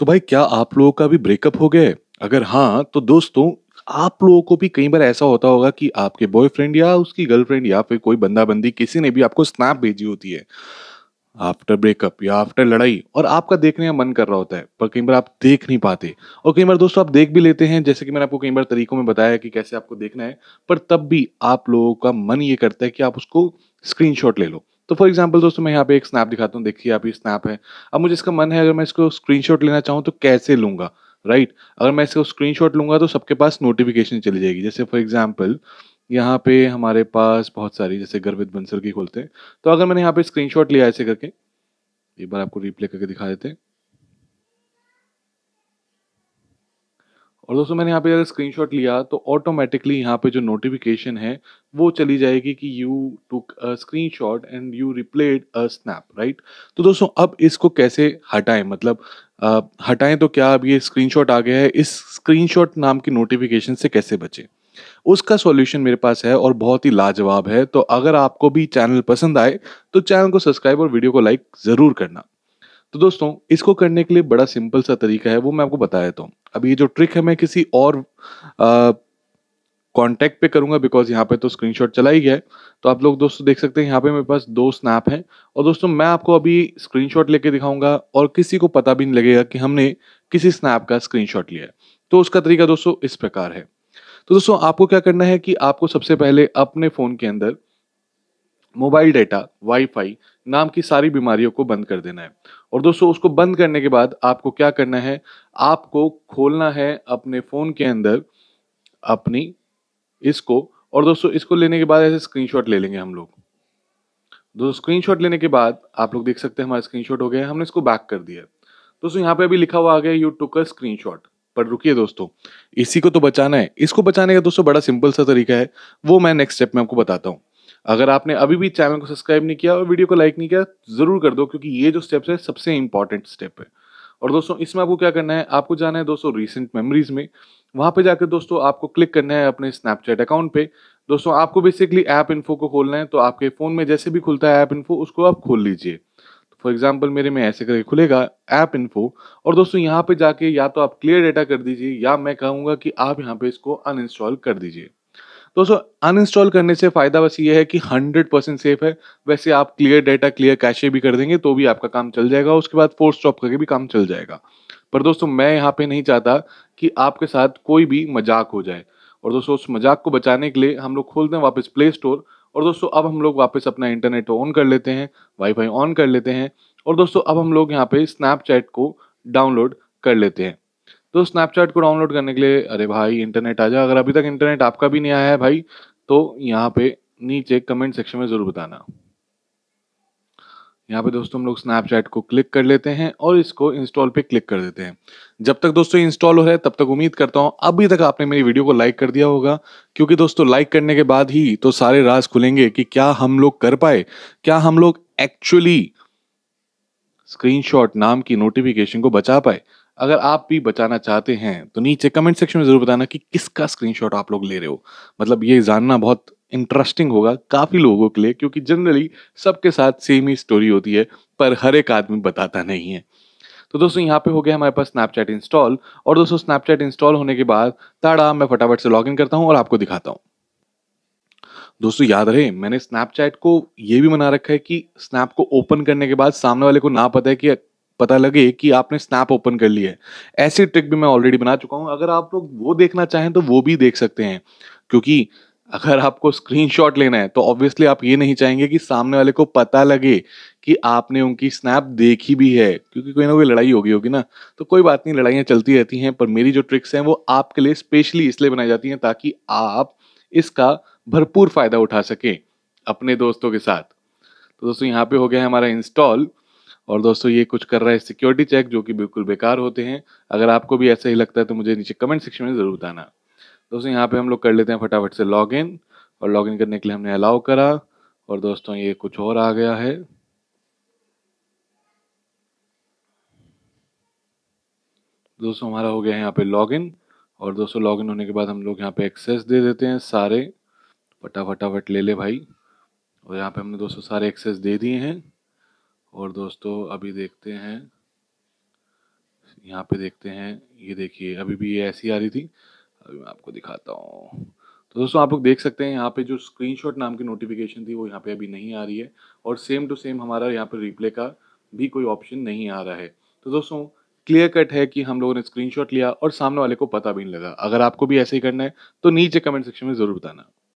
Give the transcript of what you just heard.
तो भाई क्या आप लोगों का भी ब्रेकअप हो गया अगर हाँ तो दोस्तों आप लोगों को भी कई बार ऐसा होता होगा कि आपके बॉयफ्रेंड या उसकी गर्लफ्रेंड या फिर कोई बंदा बंदी किसी ने भी आपको स्नैप भेजी होती है आफ्टर ब्रेकअप या आफ्टर लड़ाई और आपका देखने का मन कर रहा होता है पर कई बार आप देख नहीं पाते और कई बार दोस्तों आप देख भी लेते हैं जैसे कि मैंने आपको कई बार तरीकों में बताया कि कैसे आपको देखना है पर तब भी आप लोगों का मन ये करता है कि आप उसको स्क्रीनशॉट ले लो तो फॉर एग्जाम्पल दोस्तों मैं यहाँ पे एक स्नैप दिखाता हूँ देखिए आप ये स्नैप है अब मुझे इसका मन है अगर मैं इसको स्क्रीनशॉट लेना चाहूँ तो कैसे लूंगा राइट right? अगर मैं इसको स्क्रीनशॉट लूंगा तो सबके पास नोटिफिकेशन चली जाएगी जैसे फॉर एग्जाम्पल यहाँ पे हमारे पास बहुत सारी जैसे गर्वित बंसल की खोलते हैं तो अगर मैंने यहाँ पे स्क्रीनशॉट लिया ऐसे करके एक बार आपको रिप्ले करके दिखा देते हैं और दोस्तों मैंने यहाँ पे अगर स्क्रीनशॉट लिया तो ऑटोमेटिकली यहाँ पे जो नोटिफिकेशन है वो चली जाएगी कि you took screen shot and you replied a snap right तो दोस्तों अब इसको कैसे हटाएं मतलब आ, हटाएं तो क्या अब ये स्क्रीनशॉट आ गया है इस स्क्रीनशॉट नाम की नोटिफिकेशन से कैसे बचें उसका सॉल्यूशन मेरे पास है और बहुत ही लाजवाब है तो अगर आपको भी चैनल पसंद आए तो चैनल को सब्सक्राइब और वीडियो को लाइक ज़रूर करना तो दोस्तों इसको करने के लिए बड़ा सिंपल सा तरीका है वो मैं आपको बता देता हूँ अब ये जो ट्रिक है मैं किसी और कॉन्टेक्ट पे करूंगा बिकॉज यहाँ पे तो स्क्रीनशॉट चला ही गया है तो आप लोग दोस्तों देख सकते हैं यहाँ पे मेरे पास दो स्नैप हैं और दोस्तों मैं आपको अभी शॉट लेके दिखाऊंगा और किसी को पता भी नहीं लगेगा कि हमने किसी स्नैप का शॉट लिया है तो उसका तरीका दोस्तों इस प्रकार है तो दोस्तों आपको क्या करना है कि आपको सबसे पहले अपने फ़ोन के अंदर मोबाइल डेटा वाईफाई नाम की सारी बीमारियों को बंद कर देना है और दोस्तों उसको बंद करने के बाद आपको क्या करना है आपको खोलना है अपने फ़ोन के अंदर अपनी इसको और दोस्तों इसको लेने के बाद ऐसे स्क्रीनशॉट ले लेंगे हम लोग दोस्तों स्क्रीनशॉट लेने के बाद आप लोग देख सकते हैं हमारा स्क्रीनशॉट हो गया हमने इसको बैक कर दिया दोस्तों यहाँ पे अभी लिखा हुआ आ गया यू टुक अ स्क्रीनशॉट पर रुकिए दोस्तों इसी को तो बचाना है इसको बचाने का दोस्तों बड़ा सिंपल सा तरीका है वो मैं नेक्स्ट स्टेप में आपको बताता हूँ अगर आपने अभी भी चैनल को सब्सक्राइब नहीं किया और वीडियो को लाइक नहीं किया ज़रूर कर दो क्योंकि ये जो स्टेप है सबसे इंपॉर्टेंट स्टेप है और दोस्तों इसमें आपको क्या करना है आपको जाना है दोस्तों रिसेंट मेमोरीज में वहां पे जाकर दोस्तों आपको क्लिक करना है अपने स्नैपचैट अकाउंट पे दोस्तों आपको बेसिकली ऐप इन्फो को खोलना है तो आपके फ़ोन में जैसे भी खुलता है ऐप इन्फो उसको आप खोल लीजिए फॉर तो एग्जाम्पल मेरे में ऐसे करके खुलेगा ऐप इन्फो और दोस्तों यहाँ पे जाके या तो आप क्लियर डेटा कर दीजिए या मैं कहूँगा कि आप यहाँ पे इसको अनइंस्टॉल कर दीजिए दोस्तों अनइंस्टॉल करने से फ़ायदा बस ये है कि 100 परसेंट सेफ है वैसे आप क्लियर डाटा क्लियर कैशे भी कर देंगे तो भी आपका काम चल जाएगा उसके बाद फोर्स स्टॉप करके भी काम चल जाएगा पर दोस्तों मैं यहाँ पे नहीं चाहता कि आपके साथ कोई भी मजाक हो जाए और दोस्तों उस मजाक को बचाने के लिए हम लोग खोलते हैं वापस प्ले स्टोर और दोस्तों अब हम लोग वापस अपना इंटरनेट ऑन कर लेते हैं वाईफाई ऑन कर लेते हैं और दोस्तों अब हम लोग यहाँ पे स्नैपचैट को डाउनलोड कर लेते हैं तो स्नैपचैट को डाउनलोड करने के लिए अरे भाई इंटरनेट आ जाए अगर अभी तक इंटरनेट आपका भी नहीं आया है भाई तो यहाँ पे नीचे कमेंट सेक्शन में ज़रूर बताना यहाँ पे दोस्तों हम लोग स्नैपचैट को क्लिक कर लेते हैं और इसको इंस्टॉल पे क्लिक कर देते हैं जब तक दोस्तों इंस्टॉल हो रहा है तब तक उम्मीद करता हूँ अभी तक आपने मेरी वीडियो को लाइक कर दिया होगा क्योंकि दोस्तों लाइक करने के बाद ही तो सारे राज खुलेंगे कि क्या हम लोग कर पाए क्या हम लोग एक्चुअली स्क्रीनशॉट नाम की नोटिफिकेशन को बचा पाए अगर आप भी बचाना चाहते हैं तो नीचे कमेंट सेक्शन में ज़रूर बताना कि किसका स्क्रीनशॉट आप लोग ले रहे हो मतलब ये जानना बहुत इंटरेस्टिंग होगा काफ़ी लोगों के लिए क्योंकि जनरली सबके साथ सेम ही स्टोरी होती है पर हर एक आदमी बताता नहीं है तो दोस्तों यहाँ पे हो गया हमारे पास स्नैपचैट इंस्टॉल और दोस्तों स्नैपचैट इंस्टॉल होने के बाद ताड़ा मैं फटाफट से लॉग इन करता हूँ और आपको दिखाता हूँ दोस्तों याद रहे मैंने स्नैपचैट को ये भी मना रखा है कि स्नैप को ओपन करने के बाद सामने वाले को ना पता है कि पता लगे कि आपने स्नैप ओपन कर लिया है ऐसी ट्रिक भी मैं ऑलरेडी बना चुका हूँ अगर आप लोग वो देखना चाहें तो वो भी देख सकते हैं क्योंकि अगर आपको स्क्रीनशॉट लेना है तो ऑब्वियसली आप ये नहीं चाहेंगे कि सामने वाले को पता लगे कि आपने उनकी स्नैप देखी भी है क्योंकि कोई ना कोई लड़ाई होगी होगी ना तो कोई बात नहीं लड़ाइयाँ चलती रहती हैं पर मेरी जो ट्रिक्स हैं वो आपके लिए स्पेशली इसलिए बनाई जाती हैं ताकि आप इसका भरपूर फ़ायदा उठा सकें अपने दोस्तों के साथ तो दोस्तों यहाँ पे हो गया है हमारा इंस्टॉल और दोस्तों ये कुछ कर रहा है सिक्योरिटी चेक जो कि बिल्कुल बेकार होते हैं अगर आपको भी ऐसा ही लगता है तो मुझे नीचे कमेंट सेक्शन में ज़रूर बताना दोस्तों यहाँ पे हम लोग कर लेते हैं फटाफट से लॉगिन और लॉगिन करने के लिए हमने अलाउ करा और दोस्तों ये कुछ और आ गया है दोस्तों हमारा हो गया है यहाँ पे लॉगिन और दोस्तों लॉगिन होने के बाद हम लोग यहाँ पे एक्सेस दे देते हैं सारे फटाफटाफट ले ले भाई और यहाँ पे हमने दोस्तों सारे एक्सेस दे दिए हैं और दोस्तों अभी देखते हैं यहाँ पे देखते हैं ये देखिए अभी भी ये ऐसी आ रही थी अभी मैं आपको दिखाता हूँ तो दोस्तों आप लोग देख सकते हैं यहाँ पे जो स्क्रीनशॉट नाम की नोटिफिकेशन थी वो यहाँ पे अभी नहीं आ रही है और सेम टू सेम हमारा यहाँ पे रिप्ले का भी कोई ऑप्शन नहीं आ रहा है तो दोस्तों क्लियर कट है कि हम लोगों ने स्क्रीनशॉट लिया और सामने वाले को पता भी नहीं लगा अगर आपको भी ऐसे ही करना है तो नीचे कमेंट सेक्शन में ज़रूर बताना